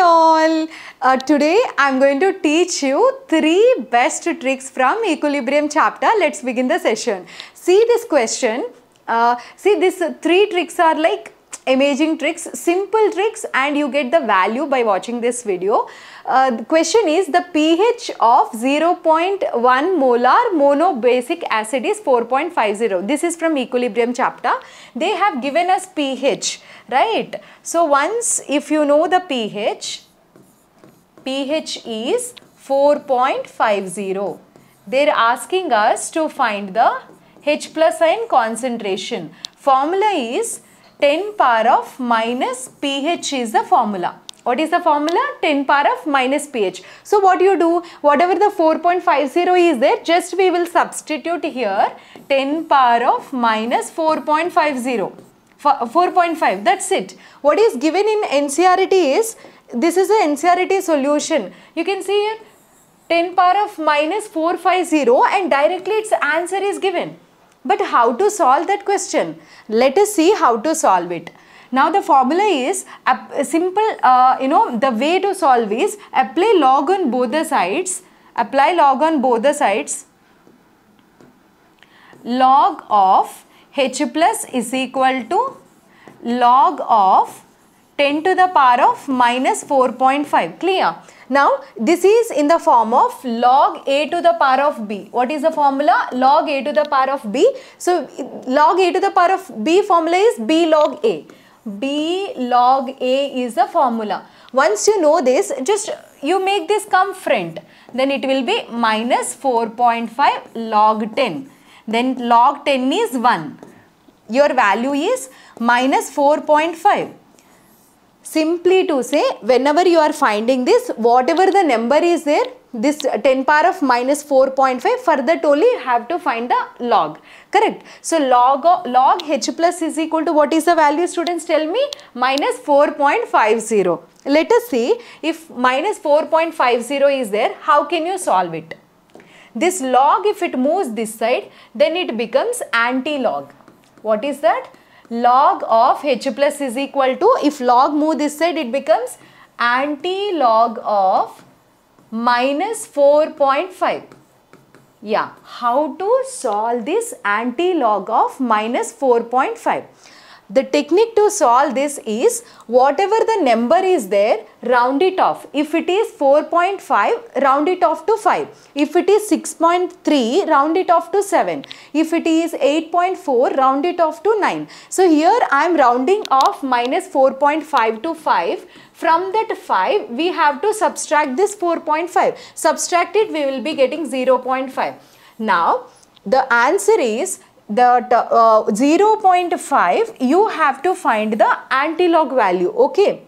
all! Uh, today I'm going to teach you three best tricks from equilibrium chapter. Let's begin the session. See this question. Uh, see this three tricks are like imaging tricks, simple tricks and you get the value by watching this video. Uh, the question is the pH of 0.1 molar monobasic acid is 4.50. This is from equilibrium chapter. They have given us pH, right? So once if you know the pH, pH is 4.50. They are asking us to find the H plus ion concentration. Formula is 10 power of minus pH is the formula. What is the formula? 10 power of minus pH. So what you do, whatever the 4.50 is there, just we will substitute here 10 power of minus 4.50. 4.5 that's it what is given in NCRT is this is a NCRT solution you can see here 10 power of minus 450 and directly its answer is given but how to solve that question? Let us see how to solve it. Now the formula is a simple, uh, you know, the way to solve is apply log on both the sides, apply log on both the sides, log of h plus is equal to log of 10 to the power of minus 4.5. Clear? Now, this is in the form of log a to the power of b. What is the formula? Log a to the power of b. So, log a to the power of b formula is b log a. b log a is the formula. Once you know this, just you make this come front. Then it will be minus 4.5 log 10. Then log 10 is 1. Your value is minus 4.5 simply to say whenever you are finding this whatever the number is there this 10 power of minus 4.5 further only have to find the log correct so log log h plus is equal to what is the value students tell me minus 4.50 let us see if minus 4.50 is there how can you solve it this log if it moves this side then it becomes anti-log what is that log of h plus is equal to if log move this side it becomes anti-log of minus 4.5. Yeah, how to solve this anti-log of minus 4.5? The technique to solve this is whatever the number is there, round it off. If it is 4.5, round it off to 5. If it is 6.3, round it off to 7. If it is 8.4, round it off to 9. So here I am rounding off minus 4.5 to 5. From that 5, we have to subtract this 4.5. Subtract it, we will be getting 0.5. Now, the answer is that uh, 0.5 you have to find the antilog value okay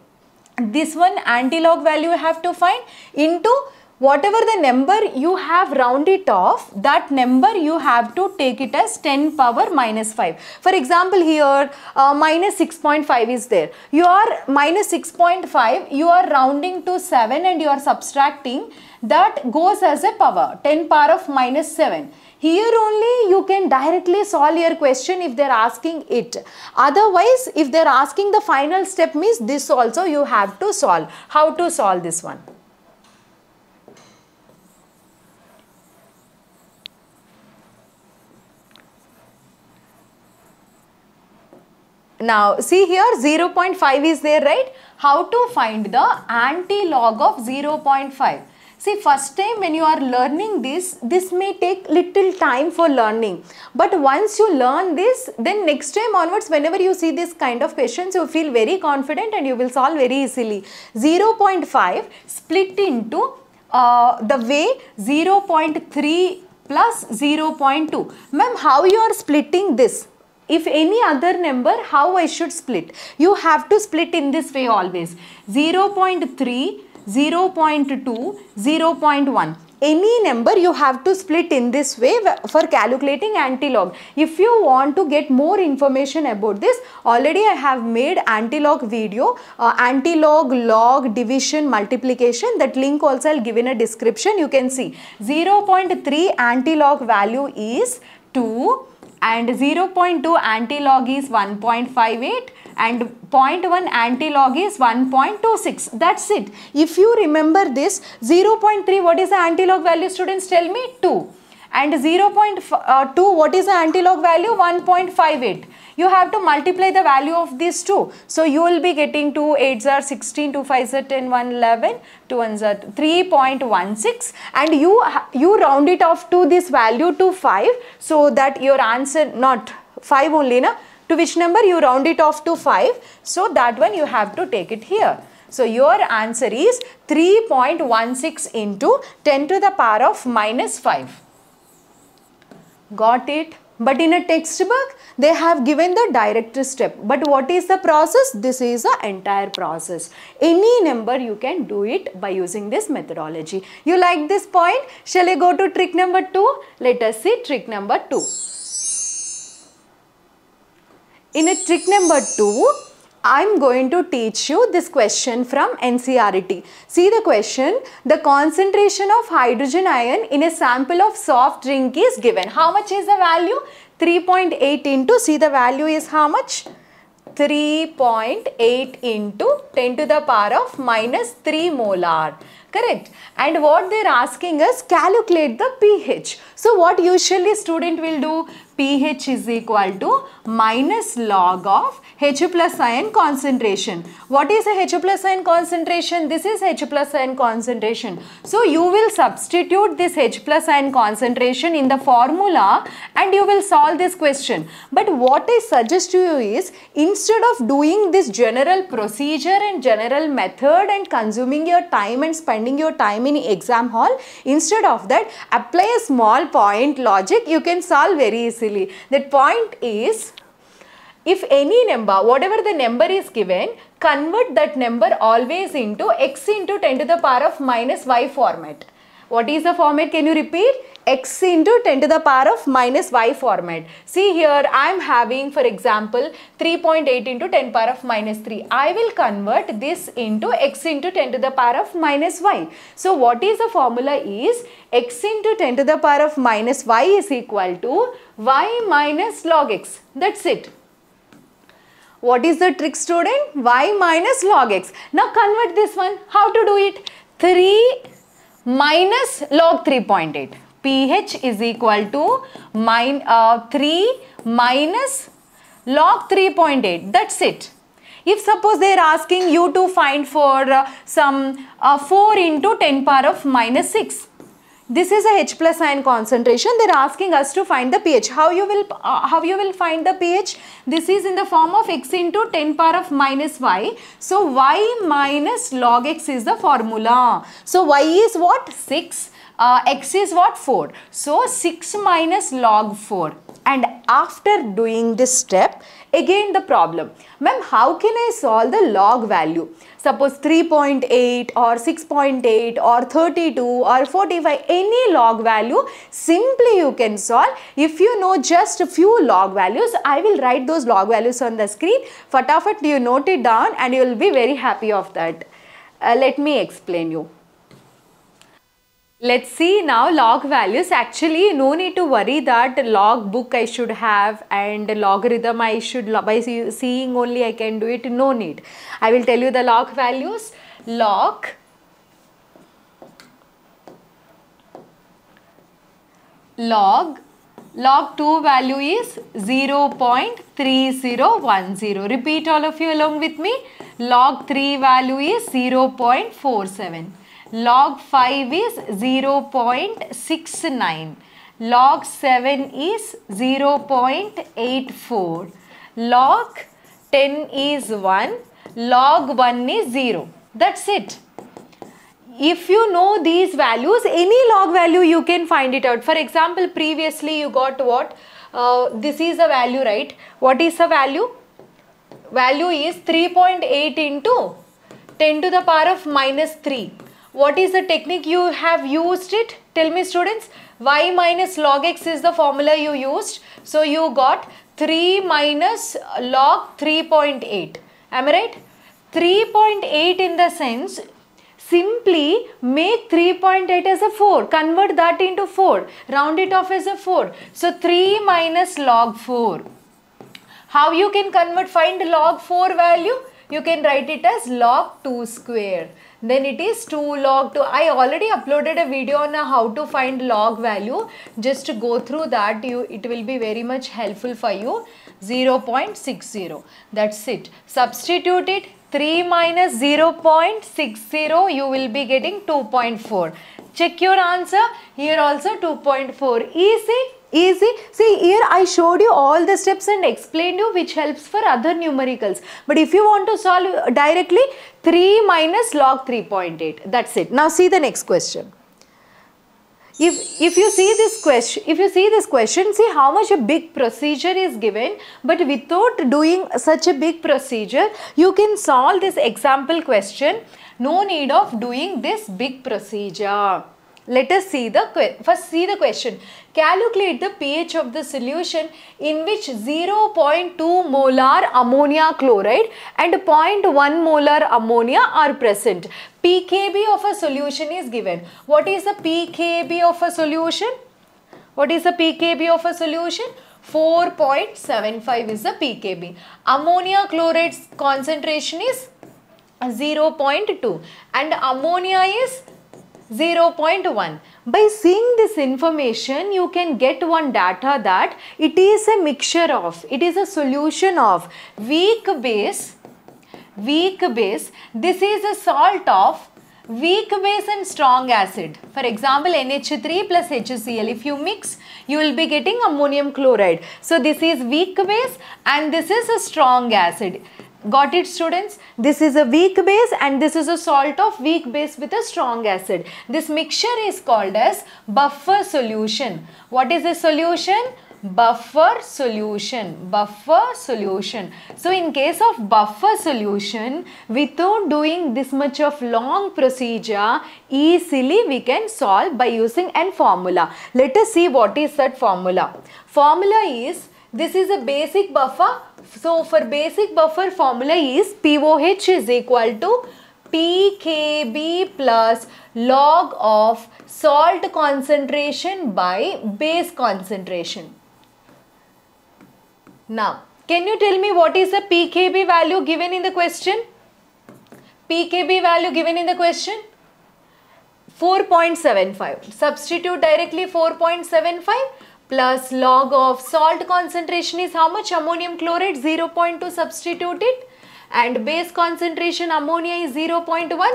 this one antilog value you have to find into whatever the number you have round it off that number you have to take it as 10 power minus 5 for example here uh, minus 6.5 is there you are minus 6.5 you are rounding to 7 and you are subtracting that goes as a power 10 power of minus 7 here only you can directly solve your question if they are asking it. Otherwise, if they are asking the final step means this also you have to solve. How to solve this one? Now see here 0.5 is there right? How to find the anti-log of 0.5? See, first time when you are learning this, this may take little time for learning. But once you learn this, then next time onwards, whenever you see this kind of questions, you feel very confident and you will solve very easily. 0.5 split into uh, the way 0.3 plus 0.2. Ma'am, how you are splitting this? if any other number how I should split you have to split in this way always 0.3 0.2, 0.1 any number you have to split in this way for calculating antilog. If you want to get more information about this, already I have made antilog video, uh, antilog, log, division, multiplication. That link also I'll give in a description. You can see 0.3 antilog value is 2 and 0.2 anti-log is 1.58 and 0.1 anti-log is 1.26 that's it if you remember this 0.3 what is the anti-log value students tell me 2 and uh, 0.2 what is the anti-log value 1.58 you have to multiply the value of these two so you will be getting 2 8s are 16 2 5s are 10 1 11 2 1s are 3.16 and you you round it off to this value to 5 so that your answer not 5 only na to which number you round it off to 5 so that one you have to take it here so your answer is 3.16 into 10 to the power of minus 5 Got it? But in a textbook, they have given the direct step. But what is the process? This is the entire process. Any number you can do it by using this methodology. You like this point? Shall I go to trick number 2? Let us see trick number 2. In a trick number 2, I'm going to teach you this question from NCRT. See the question, the concentration of hydrogen ion in a sample of soft drink is given. How much is the value? 3.8 into, see the value is how much? 3.8 into 10 to the power of minus 3 molar correct and what they're asking is calculate the pH so what usually student will do pH is equal to minus log of H plus ion concentration. What is a H plus ion concentration? This is H plus ion concentration. So you will substitute this H plus ion concentration in the formula and you will solve this question. But what I suggest to you is instead of doing this general procedure and general method and consuming your time and spending spending your time in exam hall. Instead of that, apply a small point logic. You can solve very easily. That point is, if any number, whatever the number is given, convert that number always into x into 10 to the power of minus y format. What is the format? Can you repeat? x into 10 to the power of minus y format. See here I am having for example 3.8 into 10 power of minus 3. I will convert this into x into 10 to the power of minus y. So what is the formula is x into 10 to the power of minus y is equal to y minus log x. That's it. What is the trick student? y minus log x. Now convert this one. How to do it? 3 minus log 3.8. pH is equal to min, uh, 3 minus log 3.8. That's it. If suppose they are asking you to find for uh, some uh, 4 into 10 power of minus 6 this is a H plus ion concentration. They're asking us to find the pH. How you will uh, how you will find the pH? This is in the form of x into 10 power of minus y. So y minus log x is the formula. So y is what? 6 uh, x is what 4 so 6 minus log 4 and after doing this step again the problem ma'am how can I solve the log value suppose 3.8 or 6.8 or 32 or 45 any log value simply you can solve if you know just a few log values I will write those log values on the screen fatafat you note it down and you will be very happy of that uh, let me explain you Let's see now log values. Actually, no need to worry that log book I should have and logarithm I should, by seeing only I can do it, no need. I will tell you the log values. Log log log 2 value is 0 0.3010 repeat all of you along with me log 3 value is 0 0.47 log 5 is 0.69 log 7 is 0.84 log 10 is 1 log 1 is 0 that's it if you know these values any log value you can find it out for example previously you got what uh, this is a value right what is the value value is 3.8 into 10 to the power of minus 3 what is the technique you have used it? Tell me students, y minus log x is the formula you used. So you got 3 minus log 3.8. Am I right? 3.8 in the sense simply make 3.8 as a 4 convert that into 4 round it off as a 4 so 3 minus log 4 how you can convert find log 4 value you can write it as log 2 square. Then it is 2 log 2. I already uploaded a video on how to find log value. Just to go through that, you it will be very much helpful for you. 0.60. That's it. Substitute it. 3 minus 0.60, you will be getting 2.4. Check your answer. Here also 2.4. Easy easy see here i showed you all the steps and explained you which helps for other numericals but if you want to solve directly 3 minus log 3.8 that's it now see the next question if if you see this question if you see this question see how much a big procedure is given but without doing such a big procedure you can solve this example question no need of doing this big procedure let us see the first see the question. Calculate the pH of the solution in which 0.2 molar ammonia chloride and 0.1 molar ammonia are present. pKb of a solution is given. What is the pKb of a solution? What is the pKb of a solution? 4.75 is the pKb. Ammonia chloride's concentration is 0.2 and ammonia is 0.1. By seeing this information, you can get one data that it is a mixture of, it is a solution of weak base, weak base, this is a salt of weak base and strong acid. For example, NH3 plus HCl. If you mix, you will be getting ammonium chloride. So, this is weak base and this is a strong acid. Got it students? This is a weak base and this is a salt of weak base with a strong acid. This mixture is called as buffer solution. What is the solution? buffer solution buffer solution so in case of buffer solution without doing this much of long procedure easily we can solve by using n formula let us see what is that formula formula is this is a basic buffer so for basic buffer formula is POH is equal to PKB plus log of salt concentration by base concentration. Now, can you tell me what is the PKB value given in the question? PKB value given in the question? 4.75. Substitute directly 4.75 plus log of salt concentration is how much ammonium chloride 0.2 substitute it and base concentration ammonia is 0.1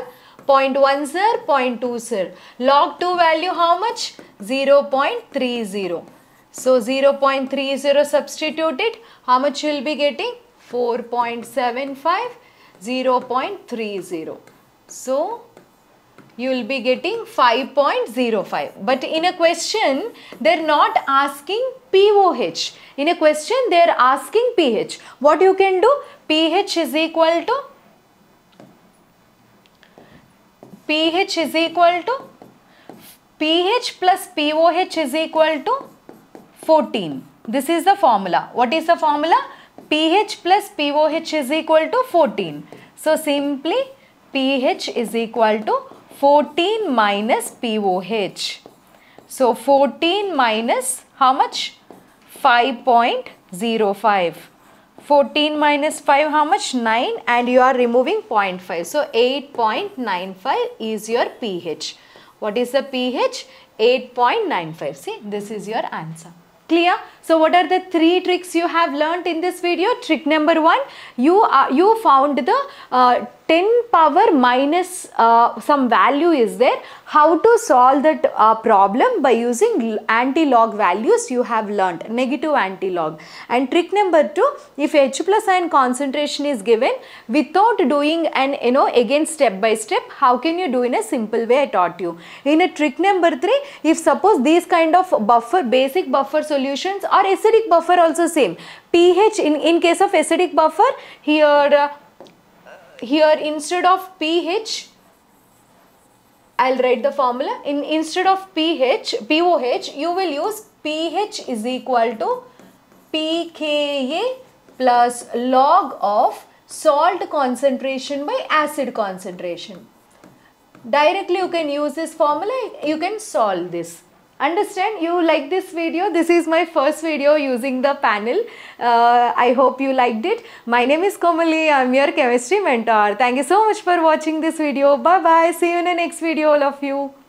0.1 sir 0.2 sir log 2 value how much 0.30 so 0.30 substituted how much you will be getting 4.75 0.30 so you will be getting 5.05. But in a question, they are not asking POH. In a question, they are asking pH. What you can do? pH is equal to pH is equal to pH plus POH is equal to 14. This is the formula. What is the formula? pH plus POH is equal to 14. So, simply pH is equal to 14 minus POH. So 14 minus how much? 5.05. 14 minus 5 how much? 9 and you are removing 0.5. So 8.95 is your pH. What is the pH? 8.95. See this is your answer. Clear? So what are the three tricks you have learnt in this video? Trick number one, you, you found the uh, 10 power minus uh, some value is there. How to solve that uh, problem by using anti-log values you have learnt, negative anti-log. And trick number 2, if H plus ion concentration is given without doing an, you know, again step by step, how can you do in a simple way I taught you. In a trick number 3, if suppose these kind of buffer, basic buffer solutions or acidic buffer also same pH in, in case of acidic buffer here uh, here instead of pH I'll write the formula in instead of pH POH you will use pH is equal to pKa plus log of salt concentration by acid concentration directly you can use this formula you can solve this Understand you like this video. This is my first video using the panel. Uh, I hope you liked it. My name is Komali. I'm your chemistry mentor. Thank you so much for watching this video. Bye bye. See you in the next video all of you.